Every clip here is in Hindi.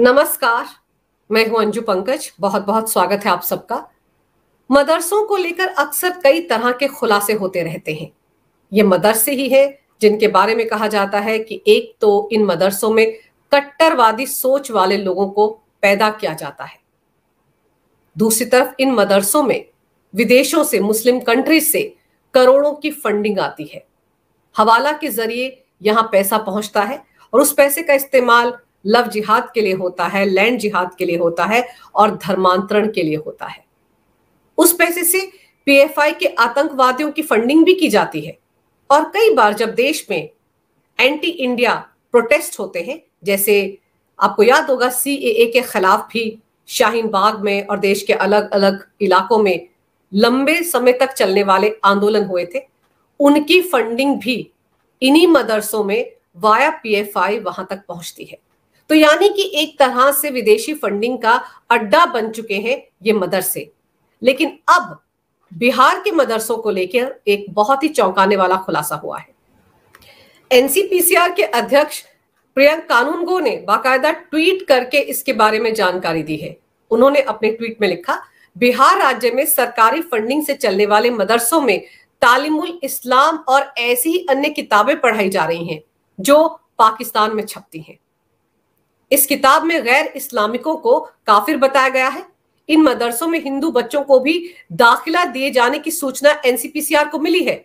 नमस्कार मैं हूं अंजू पंकज बहुत बहुत स्वागत है आप सबका मदरसों को लेकर अक्सर कई तरह के खुलासे होते रहते हैं ये मदरसे ही है जिनके बारे में कहा जाता है कि एक तो इन मदरसों में कट्टरवादी सोच वाले लोगों को पैदा किया जाता है दूसरी तरफ इन मदरसों में विदेशों से मुस्लिम कंट्री से करोड़ों की फंडिंग आती है हवाला के जरिए यहां पैसा पहुंचता है और उस पैसे का इस्तेमाल लव जिहाद के लिए होता है लैंड जिहाद के लिए होता है और धर्मांतरण के लिए होता है उस पैसे से पीएफआई के आतंकवादियों की फंडिंग भी की जाती है और कई बार जब देश में एंटी इंडिया प्रोटेस्ट होते हैं जैसे आपको याद होगा सी के खिलाफ भी शाहीन बाग में और देश के अलग अलग इलाकों में लंबे समय तक चलने वाले आंदोलन हुए थे उनकी फंडिंग भी इन्हीं मदरसों में वाया पीएफआई वहां तक पहुंचती है तो यानी कि एक तरह से विदेशी फंडिंग का अड्डा बन चुके हैं ये मदरसे लेकिन अब बिहार के मदरसों को लेकर एक बहुत ही चौंकाने वाला खुलासा हुआ है एनसीपीसीआर के अध्यक्ष प्रियंक कानूनगो ने बाकायदा ट्वीट करके इसके बारे में जानकारी दी है उन्होंने अपने ट्वीट में लिखा बिहार राज्य में सरकारी फंडिंग से चलने वाले मदरसों में तालिमुल इस्लाम और ऐसी ही अन्य किताबें पढ़ाई जा रही हैं जो पाकिस्तान में छपती हैं इस किताब में गैर इस्लामिकों को काफिर बताया गया है इन मदरसों में हिंदू बच्चों को भी दाखिला दिए जाने की सूचना एनसीपीसीआर को मिली है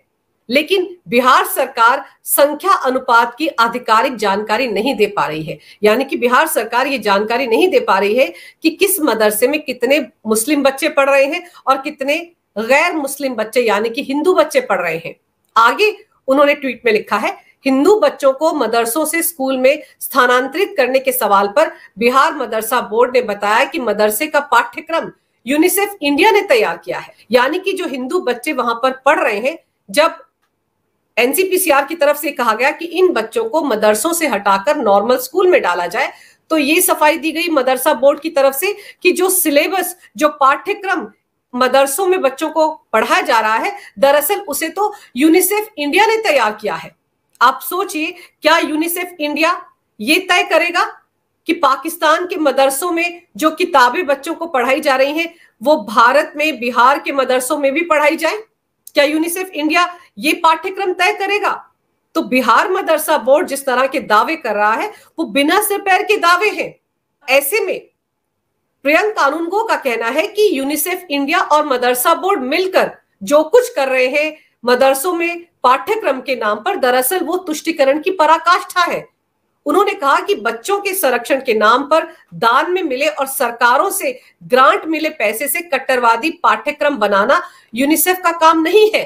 लेकिन बिहार सरकार संख्या अनुपात की आधिकारिक जानकारी नहीं दे पा रही है यानी कि बिहार सरकार ये जानकारी नहीं दे पा रही है कि किस मदरसे में कितने मुस्लिम बच्चे पढ़ रहे हैं और कितने गैर मुस्लिम बच्चे यानी कि हिंदू बच्चे पढ़ रहे हैं आगे उन्होंने ट्वीट में लिखा है हिंदू बच्चों को मदरसों से स्कूल में स्थानांतरित करने के सवाल पर बिहार मदरसा बोर्ड ने बताया कि मदरसे का पाठ्यक्रम यूनिसेफ इंडिया ने तैयार किया है यानी कि जो हिंदू बच्चे वहां पर पढ़ रहे हैं जब एनसीपीसीआर की तरफ से कहा गया कि इन बच्चों को मदरसों से हटाकर नॉर्मल स्कूल में डाला जाए तो ये सफाई दी गई मदरसा बोर्ड की तरफ से कि जो सिलेबस जो पाठ्यक्रम मदरसों में बच्चों को पढ़ाया जा रहा है दरअसल उसे तो यूनिसेफ इंडिया ने तैयार किया है आप सोचिए क्या यूनिसेफ इंडिया ये तय करेगा कि पाकिस्तान के मदरसों में जो किताबें बच्चों को पढ़ाई जा रही हैं वो भारत में बिहार के मदरसों में भी पढ़ाई जाए क्या यूनिसेफ इंडिया ये पाठ्यक्रम तय करेगा तो बिहार मदरसा बोर्ड जिस तरह के दावे कर रहा है वो बिना सिर पैर के दावे हैं ऐसे में प्रियंक कानूनगो का कहना है कि यूनिसेफ इंडिया और मदरसा बोर्ड मिलकर जो कुछ कर रहे हैं मदरसों में पाठ्यक्रम के नाम पर दरअसल वो तुष्टिकरण की पराकाष्ठा है उन्होंने कहा कि बच्चों के संरक्षण के नाम पर दान में मिले और सरकारों से ग्रांट मिले पैसे से कट्टरवादी पाठ्यक्रम बनाना यूनिसेफ का काम नहीं है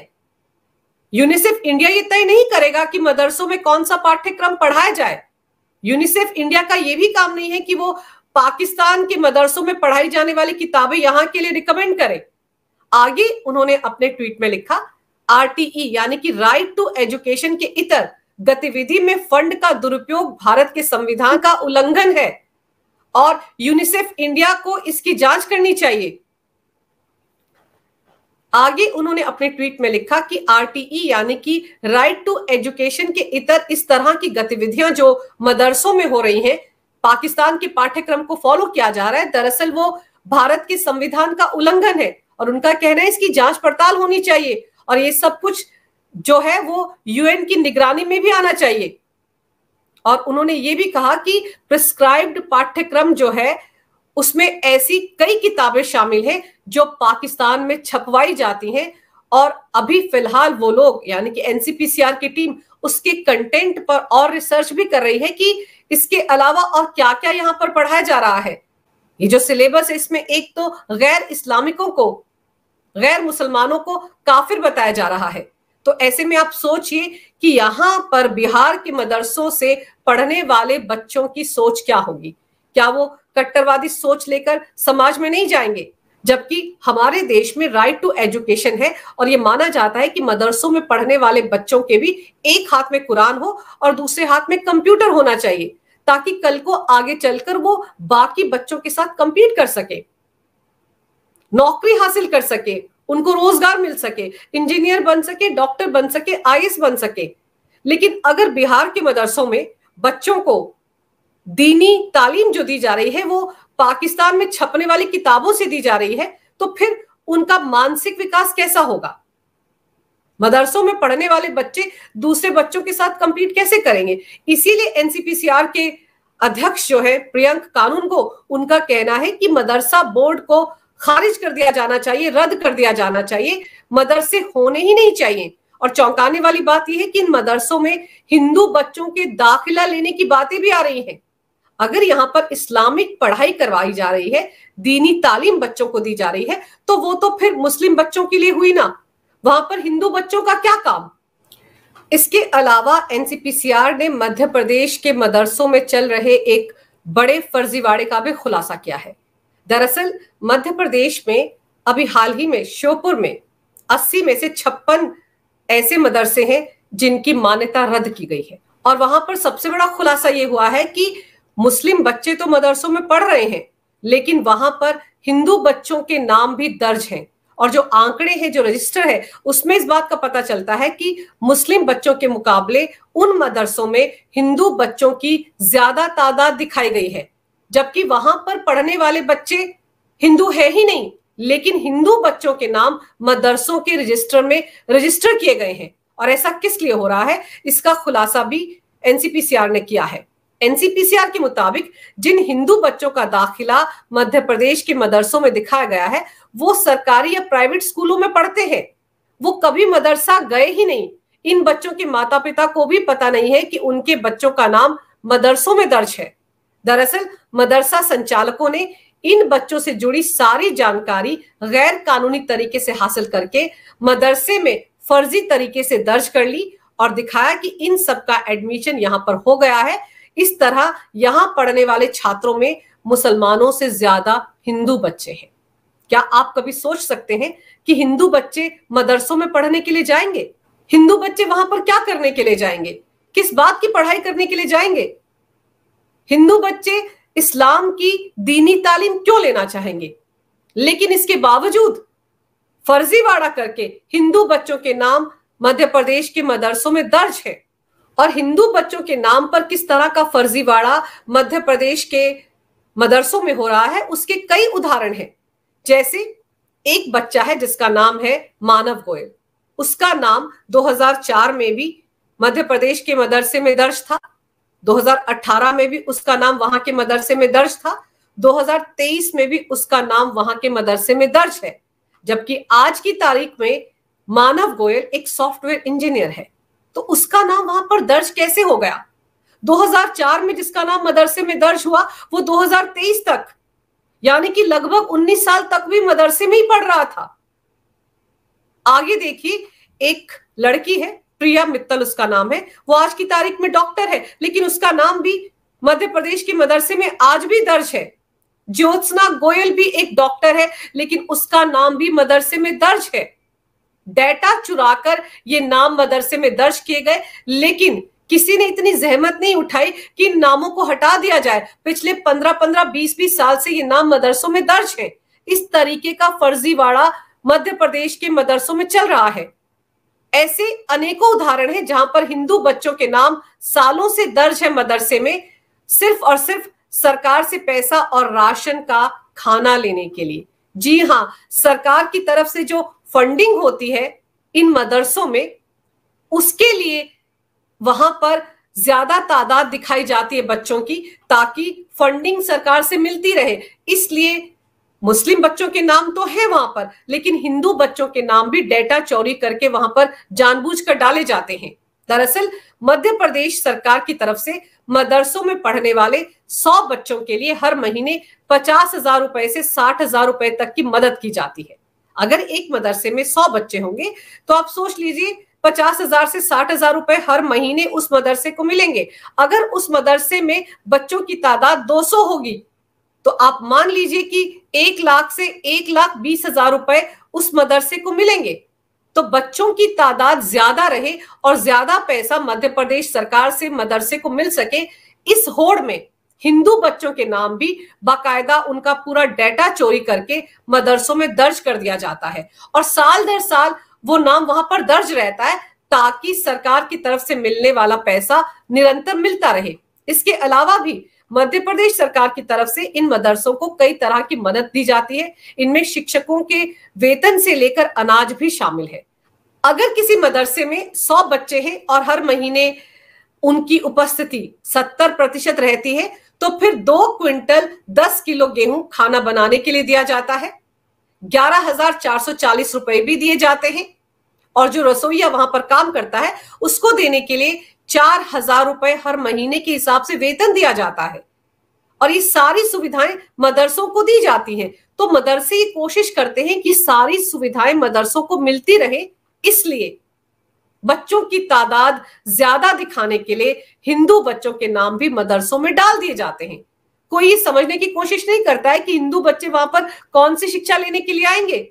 यूनिसेफ इंडिया ये तय नहीं करेगा कि मदरसों में कौन सा पाठ्यक्रम पढ़ाया जाए यूनिसेफ इंडिया का यह भी काम नहीं है कि वो पाकिस्तान के मदरसों में पढ़ाई जाने वाली किताबें यहां के लिए रिकमेंड करे आगे उन्होंने अपने ट्वीट में लिखा आरटीई यानी कि राइट टू एजुकेशन के इतर गतिविधि में फंड का दुरुपयोग भारत के संविधान का उल्लंघन है और यूनिसेफ इंडिया को इसकी जांच करनी चाहिए आगे उन्होंने अपने ट्वीट में लिखा कि आरटीई यानी कि राइट टू एजुकेशन के इतर इस तरह की गतिविधियां जो मदरसों में हो रही हैं पाकिस्तान के पाठ्यक्रम को फॉलो किया जा रहा है दरअसल वो भारत के संविधान का उल्लंघन है और उनका कहना है इसकी जांच पड़ताल होनी चाहिए और ये सब कुछ जो है वो यूएन की निगरानी में भी आना चाहिए और उन्होंने ये भी कहा कि प्रिस्क्राइब्ड पाठ्यक्रम जो है उसमें ऐसी कई किताबें शामिल हैं जो पाकिस्तान में छपवाई जाती हैं और अभी फिलहाल वो लोग यानी कि एनसीपीसीआर की टीम उसके कंटेंट पर और रिसर्च भी कर रही है कि इसके अलावा और क्या क्या यहाँ पर पढ़ाया जा रहा है ये जो सिलेबस है इसमें एक तो गैर इस्लामिकों को गैर मुसलमानों को काफिर बताया जा रहा है तो ऐसे में आप सोचिए कि यहां पर बिहार के मदरसों से पढ़ने वाले बच्चों की सोच क्या होगी क्या वो कट्टरवादी सोच लेकर समाज में नहीं जाएंगे जबकि हमारे देश में राइट टू एजुकेशन है और ये माना जाता है कि मदरसों में पढ़ने वाले बच्चों के भी एक हाथ में कुरान हो और दूसरे हाथ में कंप्यूटर होना चाहिए ताकि कल को आगे चलकर वो बाकी बच्चों के साथ कंपीट कर सके नौकरी हासिल कर सके उनको रोजगार मिल सके इंजीनियर बन सके डॉक्टर बन सके आई बन सके लेकिन अगर बिहार के मदरसों में बच्चों को दीनी तालीम जो दी जा रही है वो पाकिस्तान में छपने वाली किताबों से दी जा रही है तो फिर उनका मानसिक विकास कैसा होगा मदरसों में पढ़ने वाले बच्चे दूसरे बच्चों के साथ कंपीट कैसे करेंगे इसीलिए एनसीपीसीआर के अध्यक्ष जो है प्रियंक कानून को उनका कहना है कि मदरसा बोर्ड को खारिज कर दिया जाना चाहिए रद्द कर दिया जाना चाहिए मदरसे होने ही नहीं चाहिए और चौंकाने वाली बात यह है कि इन मदरसों में हिंदू बच्चों के दाखिला लेने की बातें भी आ रही हैं अगर यहाँ पर इस्लामिक पढ़ाई करवाई जा रही है दीनी तालीम बच्चों को दी जा रही है तो वो तो फिर मुस्लिम बच्चों के लिए हुई ना वहां पर हिंदू बच्चों का क्या काम इसके अलावा एनसीपीसीआर ने मध्य प्रदेश के मदरसों में चल रहे एक बड़े फर्जीवाड़े का भी खुलासा किया है दरअसल मध्य प्रदेश में अभी हाल ही में श्योपुर में 80 में से छप्पन ऐसे मदरसे हैं जिनकी मान्यता रद्द की गई है और वहां पर सबसे बड़ा खुलासा ये हुआ है कि मुस्लिम बच्चे तो मदरसों में पढ़ रहे हैं लेकिन वहां पर हिंदू बच्चों के नाम भी दर्ज हैं और जो आंकड़े हैं जो रजिस्टर है उसमें इस बात का पता चलता है कि मुस्लिम बच्चों के मुकाबले उन मदरसों में हिंदू बच्चों की ज्यादा तादाद दिखाई गई है जबकि वहां पर पढ़ने वाले बच्चे हिंदू है ही नहीं लेकिन हिंदू बच्चों के नाम मदरसों के रजिस्टर में रजिस्टर किए गए हैं और ऐसा किस लिए हो रहा है इसका खुलासा भी एनसीपीसीआर ने किया है एनसीपीसीआर के मुताबिक जिन हिंदू बच्चों का दाखिला मध्य प्रदेश के मदरसों में दिखाया गया है वो सरकारी या प्राइवेट स्कूलों में पढ़ते हैं वो कभी मदरसा गए ही नहीं इन बच्चों के माता पिता को भी पता नहीं है कि उनके बच्चों का नाम मदरसों में दर्ज है दरअसल मदरसा संचालकों ने इन बच्चों से जुड़ी सारी जानकारी गैर कानूनी तरीके से हासिल करके मदरसे में फर्जी तरीके से दर्ज कर ली और दिखाया कि इन सब का एडमिशन यहाँ पर हो गया है इस तरह यहाँ पढ़ने वाले छात्रों में मुसलमानों से ज्यादा हिंदू बच्चे हैं क्या आप कभी सोच सकते हैं कि हिंदू बच्चे मदरसों में पढ़ने के लिए जाएंगे हिंदू बच्चे वहां पर क्या करने के लिए जाएंगे किस बात की पढ़ाई करने के लिए जाएंगे हिंदू बच्चे इस्लाम की दीनी तालीम क्यों लेना चाहेंगे लेकिन इसके बावजूद फर्जीवाड़ा करके हिंदू बच्चों के नाम मध्य प्रदेश के मदरसों में दर्ज है और हिंदू बच्चों के नाम पर किस तरह का फर्जीवाड़ा मध्य प्रदेश के मदरसों में हो रहा है उसके कई उदाहरण हैं जैसे एक बच्चा है जिसका नाम है मानव गोयल उसका नाम 2004 में भी मध्य प्रदेश के मदरसे में दर्ज था 2018 में भी उसका नाम वहां के मदरसे में दर्ज था 2023 में भी उसका नाम वहां के मदरसे में दर्ज है जबकि आज की तारीख में मानव गोयल एक सॉफ्टवेयर इंजीनियर है तो उसका नाम वहां पर दर्ज कैसे हो गया 2004 में जिसका नाम मदरसे में दर्ज हुआ वो 2023 तक यानी कि लगभग 19 साल तक भी मदरसे में ही पढ़ रहा था आगे देखिए एक लड़की है प्रिया मित्तल उसका नाम है वो आज की तारीख में डॉक्टर है लेकिन उसका नाम भी मध्य प्रदेश के मदरसे में आज भी दर्ज है ज्योत्सना गोयल भी एक डॉक्टर है लेकिन उसका नाम भी मदरसे में दर्ज है डेटा चुराकर ये नाम मदरसे में दर्ज किए गए लेकिन किसी ने इतनी जहमत नहीं उठाई कि इन नामों को हटा दिया जाए पिछले पंद्रह पंद्रह बीस बीस साल से ये नाम मदरसों में दर्ज है इस तरीके का फर्जीवाड़ा मध्य प्रदेश के मदरसों में चल रहा है ऐसे अनेकों उदाहरण हैं जहां पर हिंदू बच्चों के नाम सालों से दर्ज है मदरसे में सिर्फ और सिर्फ सरकार से पैसा और राशन का खाना लेने के लिए जी हाँ सरकार की तरफ से जो फंडिंग होती है इन मदरसों में उसके लिए वहां पर ज्यादा तादाद दिखाई जाती है बच्चों की ताकि फंडिंग सरकार से मिलती रहे इसलिए मुस्लिम बच्चों के नाम तो है वहां पर लेकिन हिंदू बच्चों के नाम भी डेटा चोरी करके वहां पर जानबूझकर डाले जाते हैं दरअसल मध्य प्रदेश सरकार की तरफ से मदरसों में पढ़ने वाले 100 बच्चों के लिए हर महीने पचास हजार रुपए से साठ हजार रुपए तक की मदद की जाती है अगर एक मदरसे में 100 बच्चे होंगे तो आप सोच लीजिए पचास हजार से साठ हजार रुपए हर महीने उस मदरसे को मिलेंगे अगर उस मदरसे में बच्चों की तादाद 200 होगी तो आप मान लीजिए कि एक लाख से एक लाख बीस हजार रुपए उस मदरसे को मिलेंगे तो बच्चों की तादाद ज्यादा रहे और ज्यादा पैसा मध्य प्रदेश सरकार से मदरसे को मिल सके इस होड़ में हिंदू बच्चों के नाम भी बाकायदा उनका पूरा डेटा चोरी करके मदरसों में दर्ज कर दिया जाता है और साल दर साल वो नाम वहां पर दर्ज रहता है ताकि सरकार की तरफ से मिलने वाला पैसा निरंतर मिलता रहे इसके अलावा भी मध्य प्रदेश सरकार की तरफ से इन मदरसों को कई तरह की मदद दी जाती है इनमें शिक्षकों के वेतन से लेकर अनाज भी शामिल है अगर किसी मदरसे में सौ बच्चे हैं और हर महीने उनकी उपस्थिति सत्तर प्रतिशत रहती है तो फिर दो क्विंटल दस किलो गेहूं खाना बनाने के लिए दिया जाता है ग्यारह हजार चार सौ चालीस रुपए भी दिए जाते हैं और जो रसोईया वहां पर काम करता है उसको देने के लिए चार हजार रुपए हर महीने के हिसाब से वेतन दिया जाता है और ये सारी सुविधाएं मदरसों को दी जाती है तो मदरसे कोशिश करते हैं कि सारी सुविधाएं मदरसों को मिलती रहे इसलिए बच्चों की तादाद ज्यादा दिखाने के लिए हिंदू बच्चों के नाम भी मदरसों में डाल दिए जाते हैं कोई समझने की कोशिश नहीं करता है कि हिंदू बच्चे वहां पर कौन सी शिक्षा लेने के लिए आएंगे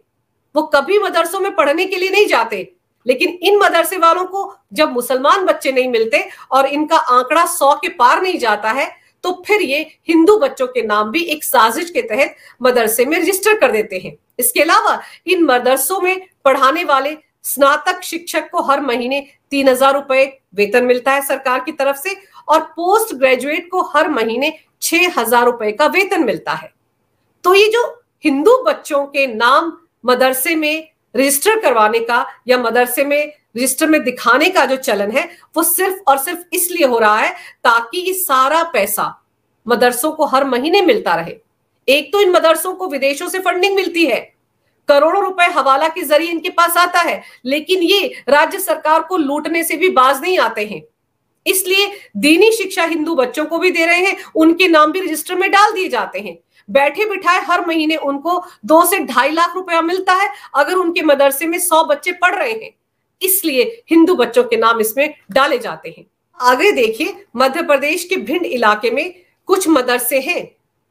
वो कभी मदरसों में पढ़ने के लिए नहीं जाते लेकिन इन मदरसे वालों को जब मुसलमान बच्चे नहीं मिलते और इनका आंकड़ा सौ के पार नहीं जाता है तो फिर ये हिंदू बच्चों के नाम भी एक साजिश के तहत मदरसे में रजिस्टर कर देते हैं इसके अलावा इन मदरसों में पढ़ाने वाले स्नातक शिक्षक को हर महीने तीन हजार रुपए वेतन मिलता है सरकार की तरफ से और पोस्ट ग्रेजुएट को हर महीने छह हजार रुपए का वेतन मिलता है तो ये जो हिंदू बच्चों के नाम मदरसे में रजिस्टर करवाने का या मदरसे में रजिस्टर में दिखाने का जो चलन है वो सिर्फ और सिर्फ इसलिए हो रहा है ताकि ये सारा पैसा मदरसों को हर महीने मिलता रहे एक तो इन मदरसों को विदेशों से फंडिंग मिलती है करोड़ों रुपए हवाला के जरिए इनके पास आता है लेकिन ये राज्य सरकार को लूटने से भी बाज नहीं आते हैं इसलिए दीनी शिक्षा हिंदू बच्चों को भी दे रहे हैं उनके नाम भी रजिस्टर में डाल दिए जाते हैं बैठे बिठाए हर महीने उनको दो से ढाई लाख रुपया मिलता है अगर उनके मदरसे में सौ बच्चे पढ़ रहे हैं इसलिए हिंदू बच्चों के नाम इसमें डाले जाते हैं आगे देखिए मध्य प्रदेश के भिंड इलाके में कुछ मदरसे हैं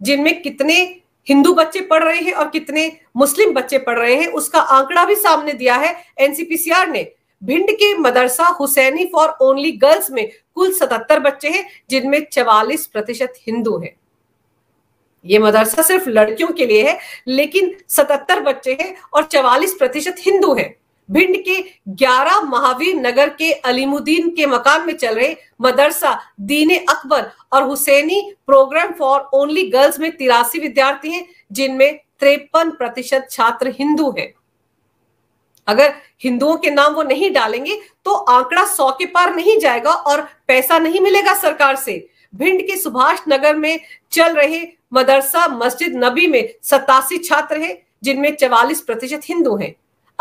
जिनमें कितने हिंदू बच्चे पढ़ रहे हैं और कितने मुस्लिम बच्चे पढ़ रहे हैं उसका आंकड़ा भी सामने दिया है एनसीपीसीआर ने भिंड के Madrasa Husaini for only girls में कुल 77 बच्चे हैं जिनमें 44 प्रतिशत हिंदू हैं ये मदरसा सिर्फ लड़कियों के लिए है लेकिन 77 बच्चे हैं और 44 प्रतिशत हिंदू हैं भिंड के 11 महावीर नगर के अलीमुद्दीन के मकान में चल रहे मदरसा दीने अकबर और Husaini programme for only girls में तिरासी विद्यार्थी हैं जिनमें तिरपन प्रतिशत छात्र हिंदू हैं अगर हिंदुओं के नाम वो नहीं डालेंगे तो आंकड़ा सौ के पार नहीं जाएगा और पैसा नहीं मिलेगा सरकार से भिंड के सुभाष नगर में चल रहे मदरसा मस्जिद नबी में सतासी छात्र हैं जिनमें चवालीस प्रतिशत हिंदू हैं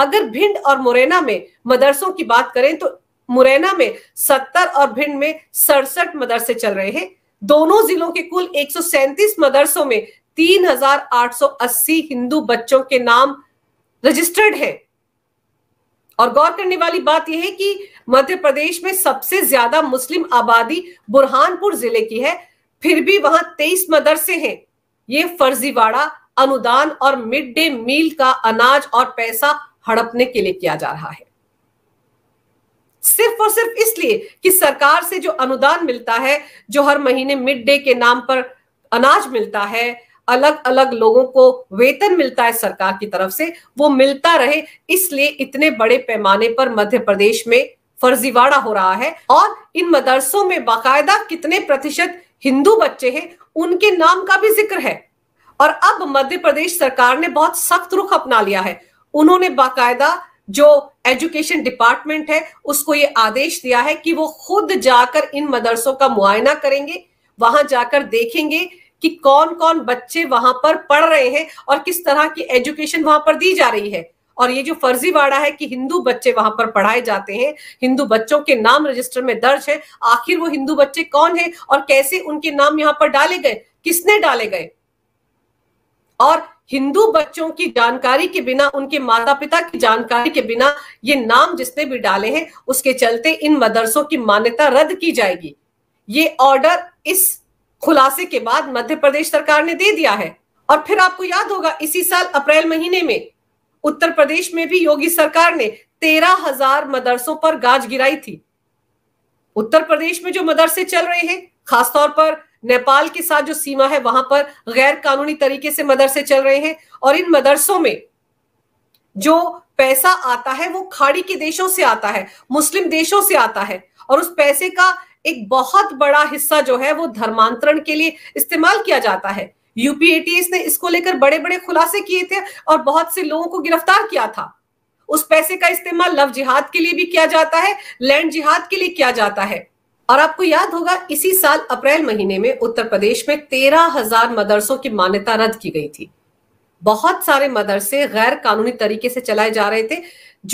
अगर भिंड और मुरैना में मदरसों की बात करें तो मुरैना में सत्तर और भिंड में सड़सठ मदरसे चल रहे हैं दोनों जिलों के कुल एक मदरसों में तीन हिंदू बच्चों के नाम रजिस्टर्ड हैं और गौर करने वाली बात यह है कि मध्य प्रदेश में सबसे ज्यादा मुस्लिम आबादी बुरहानपुर जिले की है फिर भी वहां तेईस मदरसे हैं ये फर्जीवाड़ा अनुदान और मिड डे मील का अनाज और पैसा हड़पने के लिए किया जा रहा है सिर्फ और सिर्फ इसलिए कि सरकार से जो अनुदान मिलता है जो हर महीने मिड डे के नाम पर अनाज मिलता है अलग अलग लोगों को वेतन मिलता है सरकार की तरफ से वो मिलता रहे इसलिए इतने बड़े पैमाने पर मध्य प्रदेश में फर्जीवाड़ा हो रहा है और इन मदरसों में बाकायदा कितने प्रतिशत हिंदू बच्चे हैं उनके नाम का भी जिक्र है और अब मध्य प्रदेश सरकार ने बहुत सख्त रुख अपना लिया है उन्होंने बाकायदा जो एजुकेशन डिपार्टमेंट है उसको ये आदेश दिया है कि वो खुद जाकर इन मदरसों का मुआयना करेंगे वहां जाकर देखेंगे कि कौन कौन बच्चे वहां पर पढ़ रहे हैं और किस तरह की एजुकेशन वहां पर दी जा रही है और ये जो फर्जीवाड़ा है कि हिंदू बच्चे वहां पर पढ़ाए जाते हैं हिंदू बच्चों के नाम रजिस्टर में दर्ज है आखिर वो हिंदू बच्चे कौन है और कैसे उनके नाम यहाँ पर डाले गए किसने डाले गए और हिंदू बच्चों की जानकारी के बिना उनके माता पिता की जानकारी के बिना ये नाम जिसने भी डाले हैं उसके चलते इन मदरसों की मान्यता रद्द की जाएगी ये ऑर्डर इस खुलासे के बाद मध्य प्रदेश सरकार ने दे दिया है और फिर आपको याद होगा इसी साल अप्रैल महीने में उत्तर प्रदेश में भी योगी सरकार ने तेरह हजार मदरसों पर गाज गिराई थी उत्तर प्रदेश में जो मदरसे चल रहे हैं खासतौर पर नेपाल के साथ जो सीमा है वहां पर गैर कानूनी तरीके से मदरसे चल रहे हैं और इन मदरसों में जो पैसा आता है वो खाड़ी के देशों से आता है मुस्लिम देशों से आता है और उस पैसे का एक बहुत बड़ा हिस्सा जो है वो धर्मांतरण के लिए इस्तेमाल किया जाता है यूपीएटीएस ने इसको लेकर बड़े बड़े खुलासे किए थे और बहुत से लोगों को गिरफ्तार किया था उस पैसे का इस्तेमाल लव जिहाद के लिए भी किया जाता है लैंड जिहाद के लिए किया जाता है और आपको याद होगा इसी साल अप्रैल महीने में उत्तर प्रदेश में तेरह हजार मदरसों की मान्यता रद्द की गई थी बहुत सारे मदरसे गैर कानूनी तरीके से चलाए जा रहे थे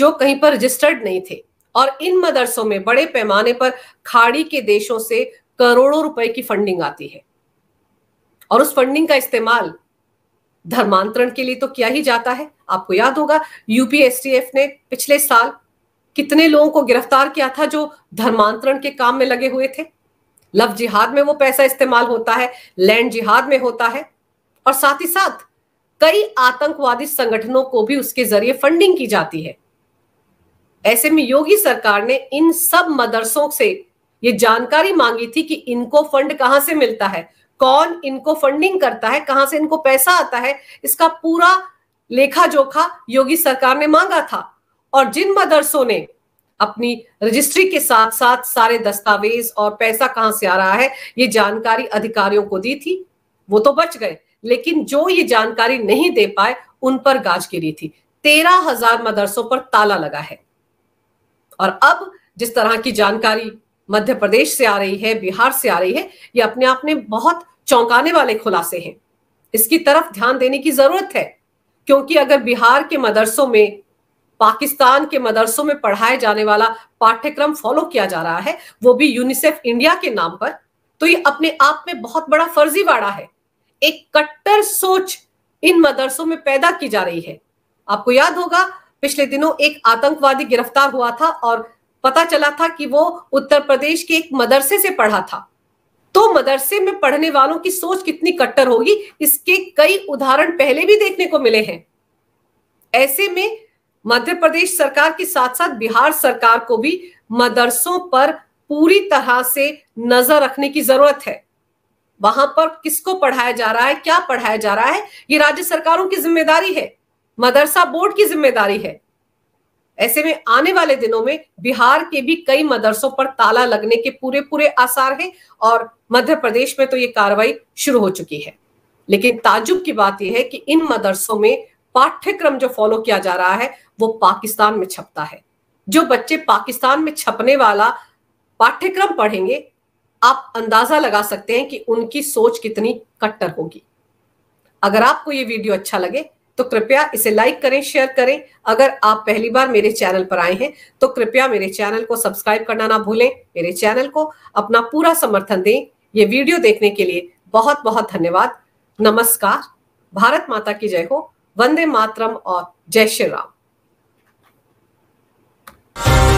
जो कहीं पर रजिस्टर्ड नहीं थे और इन मदरसों में बड़े पैमाने पर खाड़ी के देशों से करोड़ों रुपए की फंडिंग आती है और उस फंडिंग का इस्तेमाल धर्मांतरण के लिए तो किया ही जाता है आपको याद होगा यूपीएसटीएफ ने पिछले साल कितने लोगों को गिरफ्तार किया था जो धर्मांतरण के काम में लगे हुए थे लव जिहाद में वो पैसा इस्तेमाल होता है लैंड जिहाद में होता है और साथ ही साथ कई आतंकवादी संगठनों को भी उसके जरिए फंडिंग की जाती है ऐसे में योगी सरकार ने इन सब मदरसों से ये जानकारी मांगी थी कि इनको फंड कहां से मिलता है कौन इनको फंडिंग करता है कहां से इनको पैसा आता है इसका पूरा लेखा जोखा योगी सरकार ने मांगा था और जिन मदरसों ने अपनी रजिस्ट्री के साथ साथ सारे दस्तावेज और पैसा कहाँ से आ रहा है ये जानकारी अधिकारियों को दी थी वो तो बच गए लेकिन जो ये जानकारी नहीं दे पाए उन पर गाज गिरी थी तेरह हजार मदरसों पर ताला लगा है और अब जिस तरह की जानकारी मध्य प्रदेश से आ रही है बिहार से आ रही है ये अपने आप में बहुत चौंकाने वाले खुलासे हैं इसकी तरफ ध्यान देने की जरूरत है क्योंकि अगर बिहार के मदरसों में पाकिस्तान के मदरसों में पढ़ाए जाने वाला पाठ्यक्रम फॉलो किया जा रहा है वो भी यूनिसेफ इंडिया के नाम पर तो ये अपने आप में बहुत बड़ा फर्जीवाड़ा है एक कट्टर सोच इन मदरसों में पैदा की जा रही है आपको याद होगा पिछले दिनों एक आतंकवादी गिरफ्तार हुआ था और पता चला था कि वो उत्तर प्रदेश के एक मदरसे से पढ़ा था तो मदरसे में पढ़ने वालों की सोच कितनी कट्टर होगी इसके कई उदाहरण पहले भी देखने को मिले हैं ऐसे में मध्य प्रदेश सरकार के साथ साथ बिहार सरकार को भी मदरसों पर पूरी तरह से नजर रखने की जरूरत है वहां पर किसको पढ़ाया जा रहा है क्या पढ़ाया जा रहा है ये राज्य सरकारों की जिम्मेदारी है मदरसा बोर्ड की जिम्मेदारी है ऐसे में आने वाले दिनों में बिहार के भी कई मदरसों पर ताला लगने के पूरे पूरे आसार हैं और मध्य प्रदेश में तो ये कार्रवाई शुरू हो चुकी है लेकिन ताजुब की बात यह है कि इन मदरसों में पाठ्यक्रम जो फॉलो किया जा रहा है वो पाकिस्तान में छपता है जो बच्चे पाकिस्तान में छपने वाला पाठ्यक्रम पढ़ेंगे आप अंदाजा लगा सकते हैं कि उनकी सोच कितनी कट्टर होगी अगर आपको ये वीडियो अच्छा लगे तो कृपया इसे लाइक करें शेयर करें अगर आप पहली बार मेरे चैनल पर आए हैं तो कृपया मेरे चैनल को सब्सक्राइब करना ना भूलें मेरे चैनल को अपना पूरा समर्थन दें ये वीडियो देखने के लिए बहुत बहुत धन्यवाद नमस्कार भारत माता की जय हो वंदे मातरम और जय श्री राम